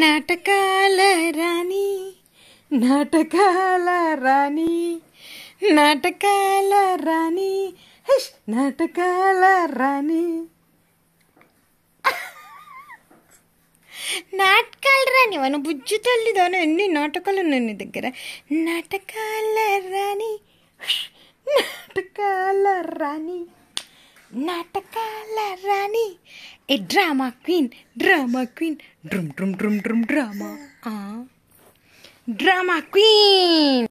నాటకాల రాణి నాటకాల రాణి నాటకాల రాణి హిష్ నాటకాల రాణి నాటకాలు రాణి మన బుజ్జు తల్లిదోనో ఎన్ని నాటకాలు ఉన్నాయి నీ దగ్గర నాటకాల రాణి నాటకాల రాణి నాటకాల రాణి A drama queen, drama queen, drum drum drum drum drama. Ah, drama queen.